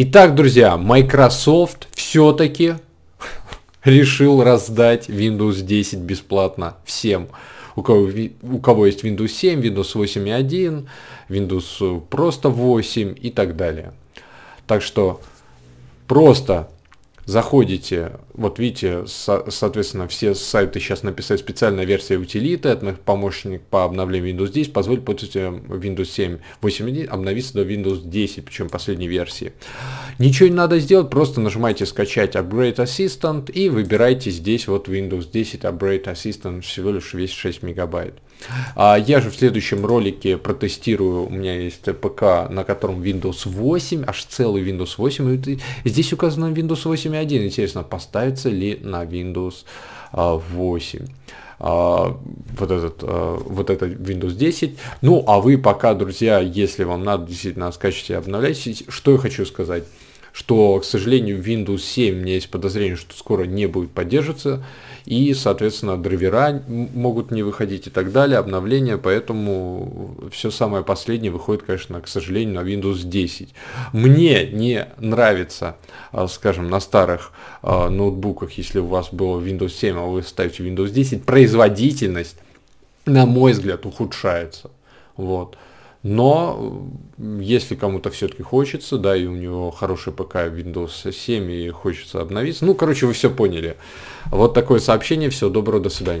Итак, друзья, Microsoft все-таки решил раздать Windows 10 бесплатно всем. У кого, у кого есть Windows 7, Windows 8.1, Windows просто 8 и так далее. Так что просто заходите, вот видите, со- соответственно, все сайты сейчас написали специальная версия утилиты, это помощник по обновлению Windows 10 позволит пользователям Windows 7, 8.1 обновиться до Windows 10, причем последней версии. Ничего не надо сделать, просто нажимаете скачать Upgrade Assistant и выбирайте здесь вот Windows 10 Upgrade Assistant всего лишь весь 6 мегабайт. А я же в следующем ролике протестирую, у меня есть ПК, на котором Windows 8, аж целый Windows 8, и здесь указано Windows 8.1, интересно, поставится ли на Windows 8 а, а, вот этот а, вот этот Windows 10. Ну, а вы пока, друзья, если вам надо, действительно скачивайте и обновляйтесь. Что я хочу сказать? что, к сожалению, Windows 7, у меня есть подозрение, что скоро не будет поддерживаться, и, соответственно, драйвера могут не выходить и так далее, обновления, поэтому все самое последнее выходит, конечно, к сожалению, на Windows 10. Мне не нравится, а, скажем, на старых а, ноутбуках, если у вас было Windows 7, а вы ставите Windows 10, производительность, на мой взгляд, ухудшается. Вот. Но если кому-то все-таки хочется, да, и у него хороший ПК Windows 7 и хочется обновиться, ну, короче, вы все поняли. Вот такое сообщение, Все, доброго, до свидания.